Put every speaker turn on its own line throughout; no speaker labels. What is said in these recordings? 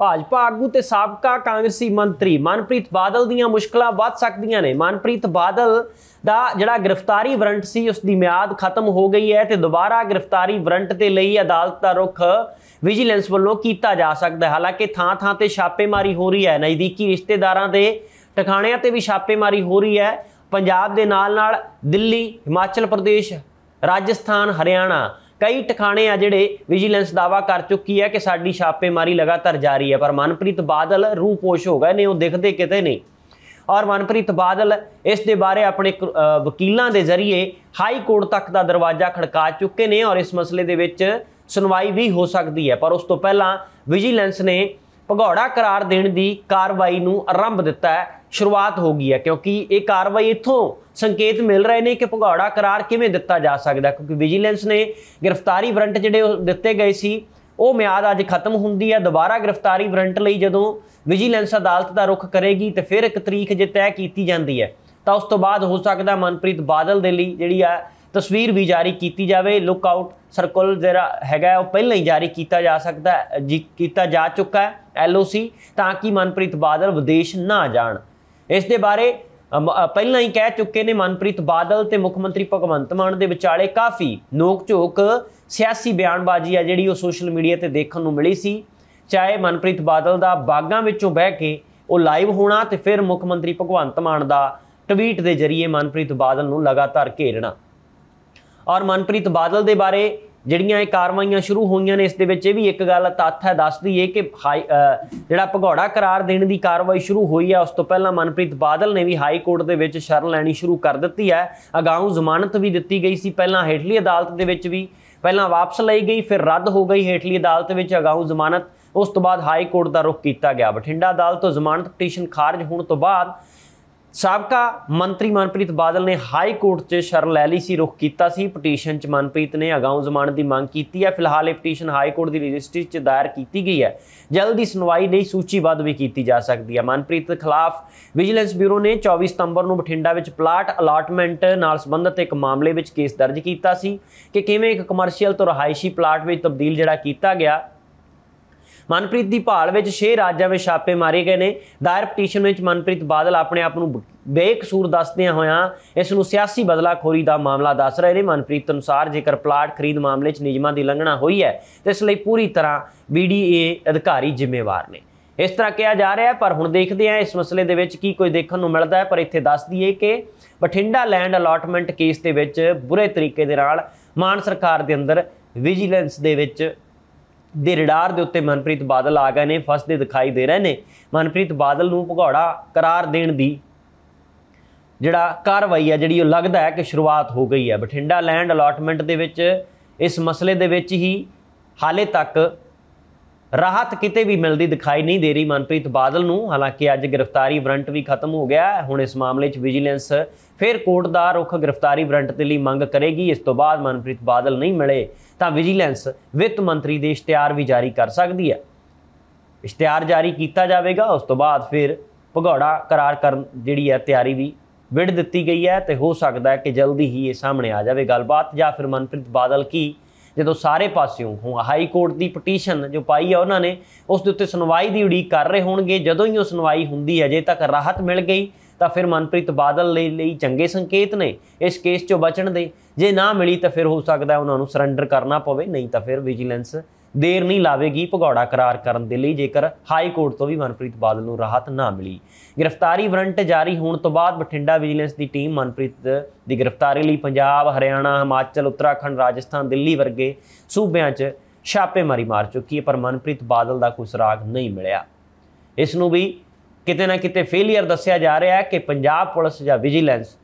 ਭਾਜਪਾ ਆਗੂ ਤੇ ਸਾਬਕਾ ਕਾਂਗਰਸੀ ਮੰਤਰੀ ਮਨਪ੍ਰੀਤ ਬਾਦਲ ਦੀਆਂ ਮੁਸ਼ਕਲਾਂ ਵੱਧ ਸਕਦੀਆਂ ਨੇ ਮਨਪ੍ਰੀਤ ਬਾਦਲ ਦਾ ਜਿਹੜਾ ਗ੍ਰਿਫਤਾਰੀ ਵਾਰੰਟ ਸੀ ਉਸ ਦੀ ਮਿਆਦ ਖਤਮ ਹੋ ਗਈ ਹੈ ਤੇ ਦੁਬਾਰਾ ਗ੍ਰਿਫਤਾਰੀ ਵਾਰੰਟ ਤੇ ਲਈ ਅਦਾਲਤ ਦਾ ਰੁਖ ਵਿਜੀਲੈਂਸ ਵੱਲੋਂ ਕੀਤਾ ਜਾ ਸਕਦਾ ਹੈ ਹਾਲਾਂਕਿ ਥਾਂ-ਥਾਂ ਤੇ ਛਾਪੇਮਾਰੀ ਹੋ ਰਹੀ ਹੈ ਨਜ਼ਦੀਕੀ ਰਿਸ਼ਤੇਦਾਰਾਂ ਦੇ ਟਿਕਾਣਿਆਂ ਤੇ ਵੀ ਛਾਪੇਮਾਰੀ ਹੋ ਰਹੀ ਹੈ ਪੰਜਾਬ ਦੇ ਨਾਲ-ਨਾਲ ਦਿੱਲੀ ਹਿਮਾਚਲ ਪ੍ਰਦੇਸ਼ ਰਾਜਸਥਾਨ ਹਰਿਆਣਾ ਕਈ ਟਿਕਾਣੇ ਆ ਜਿਹੜੇ ਵਿਜੀਲੈਂਸ ਦਾਵਾ ਕਰ ਚੁੱਕੀ ਹੈ ਕਿ ਸਾਡੀ ਛਾਪੇਮਾਰੀ ਲਗਾਤਾਰ ਜਾਰੀ ਹੈ ਪਰ ਮਨਪ੍ਰੀਤ ਬਾਦਲ ਰੂਪੋਸ਼ ਹੋ ਗਏ ਨੇ ਉਹ ਦਿਖਦੇ ਕਿਤੇ ਨਹੀਂ ਔਰ ਮਨਪ੍ਰੀਤ ਬਾਦਲ ਇਸ ਦੇ ਬਾਰੇ ਆਪਣੇ ਵਕੀਲਾਂ ਦੇ ਜ਼ਰੀਏ ਹਾਈ ਕੋਰਟ ਤੱਕ ਦਾ ਦਰਵਾਜ਼ਾ ਖੜਕਾ ਚੁੱਕੇ ਨੇ ਔਰ ਇਸ ਮਸਲੇ ਦੇ ਵਿੱਚ ਸੁਣਵਾਈ ਵੀ ਹੋ ਸਕਦੀ ਹੈ ਪਰ ਉਸ ਤੋਂ ਪਹਿਲਾਂ ਵਿਜੀਲੈਂਸ ਨੇ ਭਗੌੜਾ ਕਰਾਰ ਦੇਣ ਦੀ ਕਾਰਵਾਈ ਨੂੰ ਆਰੰਭ ਦਿੱਤਾ ਹੈ ਸ਼ੁਰੂਆਤ ਹੋ ਗਈ ਹੈ ਕਿਉਂਕਿ ਇਹ ਕਾਰਵਾਈ ਇਥੋਂ ਸੰਕੇਤ ਮਿਲ ਰਹੇ ਨੇ ਕਿ ਭਗੌੜਾ ਕਰਾਰ ਕਿਵੇਂ ਦਿੱਤਾ ਜਾ ਸਕਦਾ ਕਿਉਂਕਿ ਵਿਜੀਲੈਂਸ ਨੇ ਗ੍ਰਿਫਤਾਰੀ ਵਾਰੰਟ ਜਿਹੜੇ ਦਿੱਤੇ ਗਏ ਸੀ ਉਹ ਮਿਆਦ ਅੱਜ ਖਤਮ ਹੁੰਦੀ ਹੈ ਦੁਬਾਰਾ ਗ੍ਰਿਫਤਾਰੀ ਵਾਰੰਟ ਲਈ ਜਦੋਂ ਵਿਜੀਲੈਂਸ ਅਦਾਲਤ ਦਾ ਰੁਖ ਕਰੇਗੀ ਤੇ ਫਿਰ ਇੱਕ ਤਰੀਕ ਜੇ ਤੈਅ ਕੀਤੀ ਜਾਂਦੀ ਹੈ ਤਾਂ ਉਸ ਤੋਂ ਬਾਅਦ ਹੋ ਸਕਦਾ ਮਨਪ੍ਰੀਤ ਬਾਦਲ ਦੇ ਲਈ ਜਿਹੜੀ ਆ ਤਸਵੀਰ ਵੀ ਜਾਰੀ ਕੀਤੀ ਜਾਵੇ ਲੁੱਕ ਆਊਟ ਸਰਕਲ ਜਿਹੜਾ ਹੈਗਾ ਉਹ ਪਹਿਲਾਂ ਹੀ ਜਾਰੀ ਕੀਤਾ ਜਾ ਸਕਦਾ ਕੀਤਾ ਜਾ ਚੁੱਕਾ ਹੈ ਐਲਓਸੀ ਤਾਂ ਕਿ ਮਨਪ੍ਰੀਤ ਬਾਦਲ ਵਿਦੇਸ਼ ਨਾ ਜਾਣ ਇਸ ਦੇ ਬਾਰੇ ਪਹਿਲਾਂ ਹੀ ਕਹਿ ਚੁੱਕੇ ਨੇ ਮਨਪ੍ਰੀਤ ਬਾਦਲ ਤੇ ਮੁੱਖ ਮੰਤਰੀ ਭਗਵੰਤ ਮਾਨ ਦੇ ਵਿਚਾਲੇ ਕਾਫੀ ਨੋਕ-ਝੋਕ ਸਿਆਸੀ ਬਿਆਨਬਾਜ਼ੀ ਆ ਜਿਹੜੀ ਉਹ ਸੋਸ਼ਲ ਮੀਡੀਆ ਤੇ ਦੇਖਣ ਨੂੰ ਮਿਲੀ ਸੀ ਚਾਹੇ ਮਨਪ੍ਰੀਤ ਬਾਦਲ ਦਾ ਬਾਗਾਂ ਵਿੱਚੋਂ ਬਹਿ ਕੇ ਉਹ ਲਾਈਵ ਹੋਣਾ ਤੇ ਫਿਰ ਮੁੱਖ ਮੰਤਰੀ ਭਗਵੰਤ ਮਾਨ ਦਾ ਟਵੀਟ ਦੇ ਜ਼ਰੀਏ ਮਨਪ੍ਰੀਤ ਬਾਦਲ ਨੂੰ ਲਗਾਤਾਰ ਘੇਰਣਾ ਔਰ ਮਨਪ੍ਰੀਤ ਬਾਦਲ ਦੇ ਬਾਰੇ ਜਿਹੜੀਆਂ ਇਹ ਕਾਰਵਾਈਆਂ ਸ਼ੁਰੂ ਹੋਈਆਂ ਨੇ ਇਸ ਦੇ ਵਿੱਚ ਇਹ ਵੀ ਇੱਕ ਗੱਲ ਤੱਥ ਹੈ ਦੱਸਦੀ ਏ ਕਿ ਜਿਹੜਾ ਭਗੌੜਾ ਕਰਾਰ ਦੇਣ ਦੀ ਕਾਰਵਾਈ ਸ਼ੁਰੂ ਹੋਈ ਹੈ ਉਸ ਤੋਂ ਪਹਿਲਾਂ ਮਨਪ੍ਰੀਤ ਬਾਦਲ ਨੇ ਵੀ ਹਾਈ ਕੋਰਟ ਦੇ ਵਿੱਚ ਸ਼ਰਨ ਲੈਣੀ ਸ਼ੁਰੂ ਕਰ ਦਿੱਤੀ ਹੈ ਅਗਾਊਂ ਜ਼ਮਾਨਤ ਵੀ ਦਿੱਤੀ ਗਈ ਸੀ ਪਹਿਲਾਂ ਹੇਠਲੀ ਅਦਾਲਤ ਦੇ ਵਿੱਚ ਵੀ ਪਹਿਲਾਂ ਵਾਪਸ ਲਈ ਗਈ ਫਿਰ ਰੱਦ ਹੋ ਗਈ ਹੇਠਲੀ ਅਦਾਲਤ ਵਿੱਚ ਅਗਾਊਂ ਜ਼ਮਾਨਤ ਉਸ ਤੋਂ ਬਾਅਦ ਹਾਈ ਕੋਰਟ ਦਾ ਰੁਖ ਕੀਤਾ ਗਿਆ ਬਠਿੰਡਾ ਅਦਾਲਤ ਤੋਂ ਜ਼ਮਾਨਤ ਪਟੀਸ਼ਨ ਖਾਰਜ ਹੋਣ ਤੋਂ ਬਾਅਦ ਸਾਬਕਾ ਮੰਤਰੀ ਮਨਪ੍ਰੀਤ ਬਾਦਲ ਨੇ ਹਾਈ ਕੋਰਟ 'ਚ ਸ਼ਰ ਲੈ ਲਈ ਸੀ ਰੁਖ ਕੀਤਾ ਸੀ ਪਟੀਸ਼ਨ 'ਚ ਮਨਪ੍ਰੀਤ ਨੇ ਅਗਾਊਂ ਜ਼ਮਾਨਤ ਦੀ ਮੰਗ ਕੀਤੀ ਹੈ ਫਿਲਹਾਲ ਇਹ ਪਟੀਸ਼ਨ ਹਾਈ ਕੋਰਟ ਦੀ ਰਜਿਸਟਰੀ 'ਚ ਦਾਇਰ ਕੀਤੀ ਗਈ ਹੈ ਜਲਦੀ ਸੁਣਵਾਈ ਲਈ ਸੂਚੀਬੱਧ ਵੀ ਕੀਤੀ ਜਾ ਸਕਦੀ ਹੈ ਮਨਪ੍ਰੀਤ ਖਿਲਾਫ ਵਿਜੀਲੈਂਸ ਬਿਊਰੋ ਨੇ 24 ਸਤੰਬਰ ਨੂੰ ਬਠਿੰਡਾ ਵਿੱਚ ਪਲਾਟ ਅਲਾਟਮੈਂਟ ਨਾਲ ਸੰਬੰਧਿਤ ਇੱਕ ਮਾਮਲੇ ਵਿੱਚ ਕੇਸ ਦਰਜ ਕੀਤਾ ਸੀ ਕਿ ਕਿਵੇਂ ਇੱਕ ਕਮਰਸ਼ੀਅਲ ਤੋਂ ਰਹਾਇਸ਼ੀ ਪਲਾਟ ਵਿੱਚ ਤਬਦੀਲ ਜਿਹੜਾ ਕੀਤਾ ਗਿਆ ਮਨਪ੍ਰੀਤ ਦੀ ਭਾਲ ਵਿੱਚ 6 ਰਾਜਾਂ ਵਿੱਚ ਛਾਪੇ ਮਾਰੇ ਗਏ ਨੇ ਦਾਇਰ ਪਟੀਸ਼ਨ ਵਿੱਚ ਮਨਪ੍ਰੀਤ ਬਾਦਲ ਆਪਣੇ ਆਪ ਨੂੰ ਬੇਕਸੂਰ ਦੱਸਦਿਆਂ ਹੋਇਆਂ ਇਸ ਨੂੰ ਸਿਆਸੀ ਬਦਲਾਖੋਰੀ ਦਾ ਮਾਮਲਾ ਦੱਸ ਰਹੇ ਨੇ ਮਨਪ੍ਰੀਤ ਅਨੁਸਾਰ ਜੇਕਰ ਪਲਾਟ ਖਰੀਦ ਮਾਮਲੇ 'ਚ ਨਿਯਮਾਂ ਦੀ ਲੰਘਣਾ ਹੋਈ ਹੈ ਤੇ ਇਸ ਲਈ ਪੂਰੀ ਤਰ੍ਹਾਂ ਬੀਡੀਏ ਅਧਿਕਾਰੀ ਜ਼ਿੰਮੇਵਾਰ ਨੇ ਇਸ ਤਰ੍ਹਾਂ ਕਿਹਾ ਜਾ ਰਿਹਾ ਹੈ ਪਰ ਹੁਣ ਦੇਖਦੇ ਹਾਂ ਇਸ ਮਸਲੇ ਦੇ ਵਿੱਚ ਕੀ ਕੋਈ ਦੇਖਣ ਨੂੰ ਮਿਲਦਾ ਹੈ ਪਰ ਇੱਥੇ ਦੱਸ ਦਈਏ ਕਿ ਬਠਿੰਡਾ ਲੈਂਡ ਅਲਾਟਮੈਂਟ ਕੇਸ ਦੇ ਵਿੱਚ ਬੁਰੇ ਤਰੀਕੇ ਦੇ ਨਾਲ ਮਾਨ ਸਰਕਾਰ ਦੇ ਅੰਦਰ ਵਿਜੀਲੈਂਸ ਦੇ ਵਿੱਚ ਦੇ ਰਡਾਰ ਦੇ ਉੱਤੇ ਮਨਪ੍ਰੀਤ ਬਾਦਲ ਆ ਗਏ ਨੇ ਫਸਦੇ ਦਿਖਾਈ ਦੇ ਰਹੇ ਨੇ ਮਨਪ੍ਰੀਤ ਬਾਦਲ ਨੂੰ ਭਗੌੜਾ ਕਰਾਰ ਦੇਣ ਦੀ ਜਿਹੜਾ ਕਾਰਵਾਈ ਹੈ ਜਿਹੜੀ ਉਹ ਲੱਗਦਾ ਹੈ ਕਿ ਸ਼ੁਰੂਆਤ ਹੋ ਗਈ ਹੈ ਬਠਿੰਡਾ ਲੈਂਡ ਅਲਾਟਮੈਂਟ ਦੇ ਵਿੱਚ ਇਸ ਮਸਲੇ ਦੇ ਵਿੱਚ ਹੀ ਹਾਲੇ ਤੱਕ ਰਾਹਤ ਕਿਤੇ ਵੀ ਮਿਲਦੀ ਦਿਖਾਈ ਨਹੀਂ ਦੇ ਰਹੀ ਮਨਪ੍ਰੀਤ ਬਾਦਲ ਨੂੰ ਹਾਲਾਂਕਿ ਅੱਜ ਗ੍ਰਿਫਤਾਰੀ ਵਾਰੰਟ ਵੀ ਖਤਮ ਹੋ ਗਿਆ ਹੁਣ ਇਸ ਮਾਮਲੇ 'ਚ ਵਿਜੀਲੈਂਸ ਫਿਰ ਕੋਰਟ ਦਾ ਰੁਖ ਗ੍ਰਿਫਤਾਰੀ ਵਾਰੰਟ ਦੇ ਲਈ ਮੰਗ ਕਰੇਗੀ ਇਸ ਤੋਂ ਬਾਅਦ ਮਨਪ੍ਰੀਤ ਬਾਦਲ ਨਹੀਂ ਮਿਲੇ ਤਾਂ ਵਿਜੀਲੈਂਸ ਵਿੱਤ ਮੰਤਰੀ ਦੇ ਇਸ਼ਤਿਹਾਰ ਵੀ ਜਾਰੀ ਕਰ ਸਕਦੀ ਹੈ ਇਸ਼ਤਿਹਾਰ ਜਾਰੀ ਕੀਤਾ ਜਾਵੇਗਾ ਉਸ ਤੋਂ ਬਾਅਦ ਫਿਰ ਭਗੌੜਾ ਕਰਾਰ ਕਰਨ ਜਿਹੜੀ ਹੈ ਤਿਆਰੀ ਵੀ ਵਿੜ ਦਿੱਤੀ ਗਈ ਹੈ ਤੇ ਹੋ ਸਕਦਾ ਹੈ ਕਿ ਜਲਦੀ ਹੀ ਇਹ ਸਾਹਮਣੇ ਆ ਜਾਵੇ ਗੱਲਬਾਤ ਜਾਂ ਫਿਰ ਮਨਪ੍ਰੀਤ ਬਾਦਲ ਕੀ ਜਦੋਂ ਸਾਰੇ ਪਾਸਿਓਂ ਹੁਣ ਹਾਈ ਕੋਰਟ ਦੀ ਪਟੀਸ਼ਨ ਜੋ ਪਾਈ ਆ ਉਹਨਾਂ ਨੇ ਉਸ ਦੇ ਉੱਤੇ ਸੁਣਵਾਈ ਦੀ ਉਡੀਕ ਕਰ ਰਹੇ ਹੋਣਗੇ ਜਦੋਂ ਹੀ ਉਹ ਸੁਣਵਾਈ ਹੁੰਦੀ ਹੈ ਜੇ ਤੱਕ ਰਾਹਤ ਮਿਲ ਗਈ ਤਾਂ ਫਿਰ ਮਨਪ੍ਰੀਤ ਬਾਦਲ ਲਈ ਲਈ ਚੰਗੇ ਸੰਕੇਤ ਨੇ ਇਸ ਕੇਸ 'ਚੋਂ ਬਚਣ ਦੇ ਜੇ ਨਾ ਮਿਲੀ ਤਾਂ ਫਿਰ ਹੋ ਸਕਦਾ ਉਹਨਾਂ ਨੂੰ ਸਰੈਂਡਰ ਕਰਨਾ ਪਵੇ ਨਹੀਂ ਤਾਂ ਫਿਰ ਵਿਜੀਲੈਂਸ ਦੇਰ ਨਹੀਂ ਲਾਵੇਗੀ ਭਗੌੜਾ ਕਰਾਰ ਕਰਨ ਦੇ ਲਈ ਜੇਕਰ ਹਾਈ ਕੋਰਟ ਤੋਂ ਵੀ ਮਨਪ੍ਰੀਤ ਬਾਦਲ ਨੂੰ ਰਾਹਤ ਨਾ ਮਿਲੀ ਗ੍ਰਿਫਤਾਰੀ ਵਾਰੰਟ ਜਾਰੀ ਹੋਣ ਤੋਂ ਬਾਅਦ ਬਠਿੰਡਾ ਵਿਜੀਲੈਂਸ ਦੀ ਟੀਮ ਮਨਪ੍ਰੀਤ ਦੀ ਗ੍ਰਿਫਤਾਰੀ ਲਈ ਪੰਜਾਬ ਹਰਿਆਣਾ ਹਿਮਾਚਲ ਉੱਤਰਾਖੰਡ ਰਾਜਸਥਾਨ ਦਿੱਲੀ ਵਰਗੇ ਸੂਬਿਆਂ 'ਚ ਛਾਪੇਮਾਰੀ ਮਾਰ ਚੁੱਕੀ ਹੈ ਪਰ ਮਨਪ੍ਰੀਤ ਬਾਦਲ ਦਾ ਕੋਈ ਸੁਰਾਗ ਨਹੀਂ ਮਿਲਿਆ ਇਸ ਨੂੰ ਵੀ ਕਿਤੇ ਨਾ ਕਿਤੇ ਫੇਲਿਅਰ ਦੱਸਿਆ ਜਾ ਰਿਹਾ ਹੈ ਕਿ ਪੰਜਾਬ ਪੁਲਿਸ ਜਾਂ ਵਿਜੀਲੈਂਸ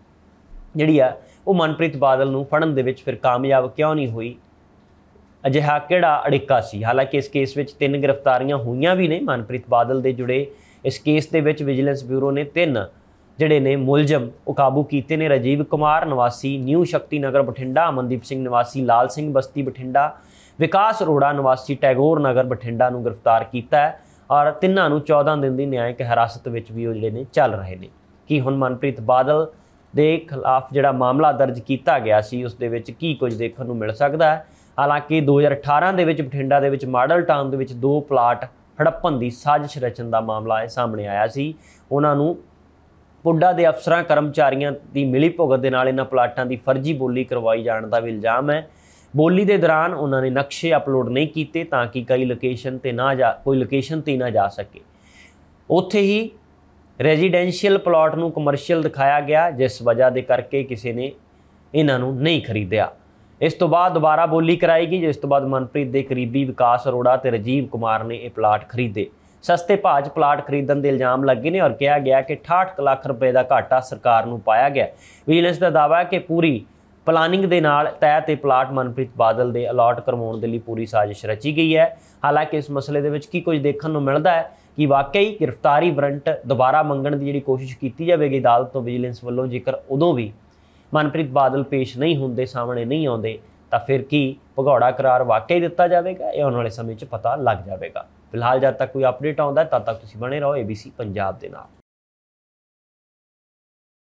ਜਿਹੜੀ ਆ ਉਹ ਮਨਪ੍ਰੀਤ ਬਾਦਲ ਨੂੰ ਫੜਨ ਦੇ ਵਿੱਚ ਫਿਰ ਕਾਮਯਾਬ ਕਿਉਂ ਨਹੀਂ ਹੋਈ ਅਜਿਹਾ ਕਿਹੜਾ ਅੜਿੱਕਾ ਸੀ ਹਾਲਾਂਕਿ ਇਸ ਕੇਸ ਵਿੱਚ ਤਿੰਨ ਗ੍ਰਿਫਤਾਰੀਆਂ ਹੋਈਆਂ ਵੀ ਨੇ ਮਨਪ੍ਰੀਤ ਬਾਦਲ ਦੇ ਜੁੜੇ ਇਸ ਕੇਸ ਦੇ ਵਿੱਚ ਵਿਜੀਲੈਂਸ ਬਿਊਰੋ ਨੇ ਤਿੰਨ ਜਿਹੜੇ ਨੇ ਮੁਲਜ਼ਮ ਉਹ ਕਾਬੂ ਕੀਤੇ ਨੇ ਰਜੀਵ ਕੁਮਾਰ ਨਿਵਾਸੀ ਨਿਊ ਸ਼ਕਤੀ ਨਗਰ ਬਠਿੰਡਾ ਅਮਨਦੀਪ ਸਿੰਘ ਨਿਵਾਸੀ ਲਾਲ ਸਿੰਘ ਬਸਤੀ ਬਠਿੰਡਾ ਵਿਕਾਸ ਅਰੋੜਾ ਨਿਵਾਸੀ ਟੈਗੋਰ ਨਗਰ ਬਠਿੰਡਾ ਨੂੰ ਗ੍ਰਿਫਤਾਰ ਕੀਤਾ ਹੈ ਔਰ ਤਿੰਨਾਂ ਨੂੰ 14 ਦਿਨ ਦੀ ਨਿਆਇਕ ਹਿਰਾਸਤ ਵਿੱਚ ਵੀ ਉਹ ਜਿਹੜੇ ਨੇ ਚੱਲ ਰਹੇ ਨੇ ਕੀ ਹੁਣ ਮਨਪ੍ਰੀਤ ਬਾਦਲ ਦੇ ਖਿਲਾਫ ਜਿਹੜਾ ਮਾਮਲਾ ਦਰਜ ਕੀਤਾ ਗਿਆ ਸੀ ਉਸ ਦੇ ਵਿੱਚ ਕੀ ਕੁਝ ਦੇਖਣ ਨੂੰ ਮਿਲ ਸਕਦਾ ਹੈ ਹਾਲਾਂਕਿ 2018 ਦੇ ਵਿੱਚ ਬਠਿੰਡਾ ਦੇ ਵਿੱਚ ਮਾਡਲ ਟਾਊਨ ਦੇ ਵਿੱਚ ਦੋ ਪਲਾਟ ਹੜੱਪਣ ਦੀ ਸਾਜ਼ਿਸ਼ ਰਚਣ ਦਾ ਮਾਮਲਾ ਇਹ ਸਾਹਮਣੇ ਆਇਆ ਸੀ ਉਹਨਾਂ ਨੂੰ ਪੁੱਡਾ ਦੇ ਅਫਸਰਾਂ ਕਰਮਚਾਰੀਆਂ ਦੀ ਮਿਲੀ ਭੁਗਤ ਦੇ ਨਾਲ ਇਹਨਾਂ ਪਲਾਟਾਂ ਦੀ ਫਰਜ਼ੀ ਬੋਲੀ ਕਰਵਾਈ ਜਾਣ ਦਾ ਵੀ ਇਲਜ਼ਾਮ ਹੈ ਬੋਲੀ ਦੇ ਦੌਰਾਨ ਉਹਨਾਂ ਨੇ ਨਕਸ਼ੇ ਅਪਲੋਡ ਨਹੀਂ ਕੀਤੇ ਤਾਂ ਕਿ ਕਈ ਲੋਕੇਸ਼ਨ ਤੇ ਨਾ ਜਾ ਕੋਈ ਲੋਕੇਸ਼ਨ ਤੇ ਨਾ ਜਾ ਸਕੇ ਉੱਥੇ ਹੀ ਰੈਜ਼ੀਡੈਂਸ਼ੀਅਲ ਪਲਾਟ ਨੂੰ ਕਮਰਸ਼ੀਅਲ ਦਿਖਾਇਆ ਗਿਆ ਜਿਸ ਵਜ੍ਹਾ ਦੇ ਕਰਕੇ ਕਿਸੇ ਨੇ ਇਹਨਾਂ ਨੂੰ ਨਹੀਂ ਖਰੀਦਿਆ ਇਸ ਤੋਂ ਬਾਅਦ ਦੁਬਾਰਾ ਬੋਲੀ ਕਰਾਈ ਗਈ ਜਿਸ ਤੋਂ ਬਾਅਦ ਮਨਪ੍ਰੀਤ ਦੇ ਕਰੀਬੀ ਵਿਕਾਸ ਅਰੋੜਾ ਤੇ ਰਜੀਵ ਕੁਮਾਰ ਨੇ ਇਹ ਪਲਾਟ ਖਰੀਦੇ ਸਸਤੇ ਭਾਅ 'ਚ ਪਲਾਟ ਖਰੀਦਣ ਦੇ ਇਲਜ਼ਾਮ ਲੱਗੇ ਨੇ ਔਰ ਕਿਹਾ ਗਿਆ ਕਿ 68 ਲੱਖ ਰੁਪਏ ਦਾ ਘਾਟਾ ਸਰਕਾਰ ਨੂੰ ਪਾਇਆ ਗਿਆ ਵਿਜੀਲੈਂਸ ਦਾ ਦਾਅਵਾ ਹੈ ਕਿ ਪੂਰੀ ਪਲਾਨਿੰਗ ਦੇ ਨਾਲ ਤੈਅ ਤੇ ਪਲਾਟ ਮਨਪ੍ਰੀਤ ਬਾਦਲ ਦੇ ਅਲਾਟ ਕਰਵਾਉਣ ਦੇ ਲਈ ਪੂਰੀ ਸਾਜ਼ਿਸ਼ ਰਚੀ ਗਈ ਹੈ ਹਾਲਾਂਕਿ ਇਸ ਮਸਲੇ ਦੇ ਵਿੱਚ ਕੀ ਕੁਝ ਦੇਖਣ ਨੂੰ ਮਿਲਦਾ ਹੈ ਕਿ ਵਾਕਈ ਗ੍ਰਿਫਤਾਰੀ ਵਾਰੰਟ ਦੁਬਾਰਾ ਮੰਗਣ ਦੀ ਜਿਹੜੀ ਕੋਸ਼ਿਸ਼ ਕੀਤੀ ਜਾਵੇਗੀ ਅਦਾਲਤ ਤੋਂ ਵਿਜੀਲੈਂਸ ਵੱਲੋਂ ਜੇਕਰ ਉਦੋਂ ਵੀ ਮਨਪ੍ਰੀਤ ਬਾਦਲ ਪੇਸ਼ ਨਹੀਂ ਹੁੰਦੇ ਸਾਹਮਣੇ ਨਹੀਂ ਆਉਂਦੇ ਤਾਂ ਫਿਰ ਕੀ ਭਗੌੜਾ ਕਰਾਰ ਵਾਕਈ ਦਿੱਤਾ ਜਾਵੇਗਾ ਇਹ ਆਉਣ ਵਾਲੇ ਸਮੇਂ 'ਚ ਪਤਾ ਲੱਗ ਜਾਵੇਗਾ ਫਿਲਹਾਲ ਜਦ ਤੱਕ ਕੋਈ ਅਪਡੇਟ ਆਉਂਦਾ ਤਦ ਤੱਕ ਤੁਸੀਂ ਬਣੇ ਰਹੋ ABC ਪੰਜਾਬ ਦੇ ਨਾਲ